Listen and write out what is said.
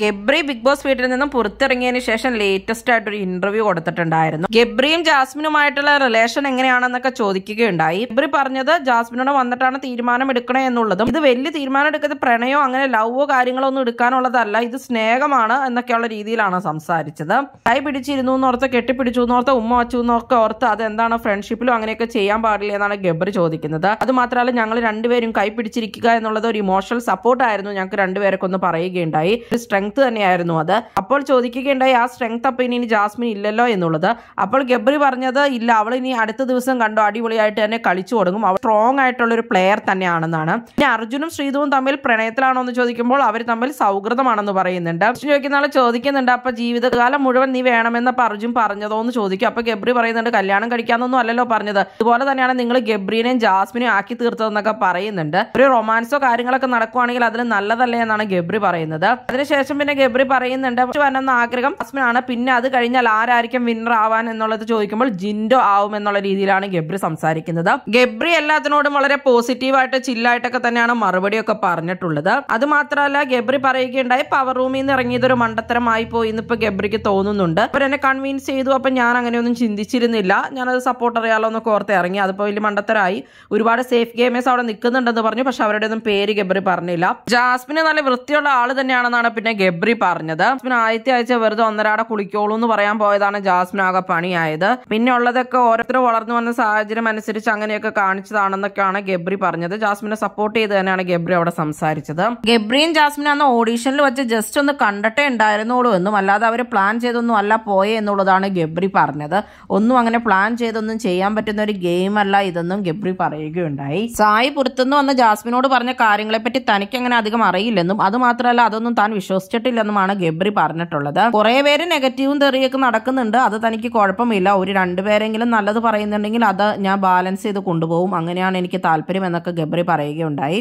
Gabri big boss വീട്ടിൽ നിന്നും പുറത്തിറങ്ങിയതിന് ശേഷം ലേറ്റസ്റ്റ് ആയിട്ട് ഒരു ഇന്റർവ്യൂ കൊടുത്തിട്ടുണ്ടായിരുന്നു ഗബ്രിയും ജാസ്മിനുമായിട്ടുള്ള റിലേഷൻ എങ്ങനെയാണെന്നൊക്കെ ചോദിക്കുകയുണ്ടായി ഗബ്രി പറഞ്ഞത് ജാസ്മിനോട് വന്നിട്ടാണ് തീരുമാനം എടുക്കണേ എന്നുള്ളതും ഇത് വലിയ തീരുമാനം എടുക്കുന്നത് പ്രണയോ അങ്ങനെ ലവോ കാര്യങ്ങളോ ഒന്നും എടുക്കാനുള്ളതല്ല ഇത് സ്നേഹമാണ് എന്നൊക്കെയുള്ള രീതിയിലാണ് സംസാരിച്ചത് കൈ പിടിച്ചിരുന്നു എന്നോർത്ത് കെട്ടിപ്പിടിച്ചു എന്നോർത്ത് ഉമ്മ വച്ചു എന്നൊക്കെ ഓർത്ത് അത് എന്താണ് ഫ്രണ്ട്ഷിപ്പിലും അങ്ങനെയൊക്കെ ചെയ്യാൻ പാടില്ല എന്നാണ് ഗബ്രി ചോദിക്കുന്നത് അത് മാത്രമല്ല ഞങ്ങൾ രണ്ടുപേരും കൈ പിടിച്ചിരിക്കുക എന്നുള്ളത് ഒരു ഇമോഷണൽ സപ്പോർട്ടായിരുന്നു ഞങ്ങൾക്ക് രണ്ടുപേരൊക്കെ ഒന്ന് പറയുകയുണ്ടായി സ്ട്രെങ്ത് തന്നെയായിരുന്നു അത് അപ്പോൾ ചോദിക്കുകയുണ്ടായി ആ സ്ട്രെങ്ത് അപ്പം ഇനി ജാസ്മിൻ ഇല്ലല്ലോ എന്നുള്ളത് അപ്പോൾ ഗബ്രി പറഞ്ഞത് ഇല്ല അവൾ ഇനി അടുത്ത ദിവസം കണ്ടോ അടിപൊളിയായിട്ട് തന്നെ കളിച്ചു തുടങ്ങും അവൾ സ്ട്രോങ് ആയിട്ടുള്ള ഒരു പ്ലെയർ തന്നെയാണെന്നാണ് പിന്നെ അർജുനും ശ്രീധുവും തമ്മിൽ പ്രണയത്തിലാണോ എന്ന് ചോദിക്കുമ്പോൾ അവർ തമ്മിൽ സൗഹൃദമാണെന്ന് പറയുന്നുണ്ട് ചോദിക്കുന്ന ആൾ ചോദിക്കുന്നുണ്ട് അപ്പൊ ജീവിതകാലം മുഴുവൻ നീ വേണമെന്ന് അപ്പൊ അർജുൻ പറഞ്ഞതോ എന്ന് ചോദിക്കും അപ്പൊ ഗബ്രി പറയുന്നുണ്ട് കല്യാണം കഴിക്കാന്നൊന്നും അല്ലല്ലോ പറഞ്ഞത് ഇതുപോലെ തന്നെയാണ് നിങ്ങൾ ഗബ്രീനെയും ജാസ്മിനെയും ആക്കി തീർത്തതെന്നൊക്കെ പറയുന്നുണ്ട് ഒരു റൊമാൻസോ കാര്യങ്ങളൊക്കെ നടക്കുവാണെങ്കിൽ അതിന് നല്ലതല്ലേ എന്നാണ് ഗബ്രി പറയുന്നത് അതിനുശേഷം ശേഷം പിന്നെ ഗബ്രി പറയുന്നുണ്ട് വരണമെന്ന ആഗ്രഹം അസ്മിനാണ് പിന്നെ അത് കഴിഞ്ഞാൽ ആരായിരിക്കും വിന്നർ ആവാൻ എന്നുള്ളത് ചോദിക്കുമ്പോൾ ജിൻഡോ ആവും എന്നുള്ള രീതിയിലാണ് ഗബ്രി സംസാരിക്കുന്നത് ഗബ്രി എല്ലാത്തിനോടും വളരെ പോസിറ്റീവായിട്ട് ചില്ലായിട്ടൊക്കെ തന്നെയാണ് മറുപടിയൊക്കെ പറഞ്ഞിട്ടുള്ളത് അത് മാത്രമല്ല ഗബ്രി പറയുകയുണ്ടായി പവർ റൂമിൽ നിന്ന് ഇറങ്ങിയതൊരു മണ്ടത്തരമായി പോയി ഇന്നിപ്പോ ഗബ്രിക്ക് തോന്നുന്നുണ്ട് അവരെന്നെ കൺവിൻസ് ചെയ്തു അപ്പൊ ഞാൻ അങ്ങനെയൊന്നും ചിന്തിച്ചിരുന്നില്ല ഞാനത് സപ്പോർട്ട് അറിയാലോ എന്നൊക്കെ ഓർത്ത് ഇറങ്ങി അതിപ്പോ വലിയ മണ്ടത്തരായി ഒരുപാട് സേഫ് ഗെയിമേഴ്സ് അവിടെ നിൽക്കുന്നുണ്ടെന്ന് പറഞ്ഞു പക്ഷെ അവരുടെ ഒന്നും പേര് ഗബ്രി പറഞ്ഞില്ല ജാസ്മിന് നല്ല വൃത്തിയുള്ള ആള് തന്നെയാണെന്നാണ് പിന്നെ ഗബ്രി പറഞ്ഞത് ജാസ്മിൻ ആദ്യത്തെ ആഴ്ച വെറുതെ ഒന്നരാടെ കുളിക്കോളൂ എന്ന് പറയാൻ പോയതാണ് ജാസ്മിൻ ആകെ പണിയായത് പിന്നെ ഉള്ളതൊക്കെ ഓരോരുത്തർ വളർന്നു വന്ന സാഹചര്യം അനുസരിച്ച് അങ്ങനെയൊക്കെ കാണിച്ചതാണെന്നൊക്കെയാണ് ഗബ്രി പറഞ്ഞത് ജാസ്മിനെ സപ്പോർട്ട് ചെയ്ത് തന്നെയാണ് ഗബ്രി അവിടെ സംസാരിച്ചത് ഗബ്രിയും ജാസ്മിൻ അന്ന് ഓഡീഷനിൽ വെച്ച് ജസ്റ്റ് ഒന്ന് കണ്ടിട്ടേ ഉണ്ടായിരുന്നുള്ളൂ എന്നും അല്ലാതെ അവർ പ്ലാൻ ചെയ്തൊന്നും അല്ല പോയേ എന്നുള്ളതാണ് ഗബ്രി പറഞ്ഞത് ഒന്നും അങ്ങനെ പ്ലാൻ ചെയ്തൊന്നും ചെയ്യാൻ പറ്റുന്ന ഒരു ഗെയിം അല്ല ഇതെന്നും ഗബ്രി പറയുകയുണ്ടായി സായി പുറത്തുനിന്ന് വന്ന ജാസ്മിനോട് പറഞ്ഞ കാര്യങ്ങളെപ്പറ്റി തനിക്കങ്ങനെ അധികം അറിയില്ലെന്നും അതുമാത്രമല്ല അതൊന്നും താൻ വിശ്വസിച്ചു യോജിച്ചിട്ടില്ലെന്നുമാണ് ഗബ്രി പറഞ്ഞിട്ടുള്ളത് കുറെ പേര് നെഗറ്റീവും തെറിയൊക്കെ നടക്കുന്നുണ്ട് അത് തനിക്ക് കുഴപ്പമില്ല ഒരു രണ്ടുപേരെങ്കിലും നല്ലത് പറയുന്നുണ്ടെങ്കിൽ അത് ഞാൻ ബാലൻസ് ചെയ്ത് കൊണ്ടുപോകും അങ്ങനെയാണ് എനിക്ക് താല്പര്യം എന്നൊക്കെ ഗബ്രി പറയുകയുണ്ടായി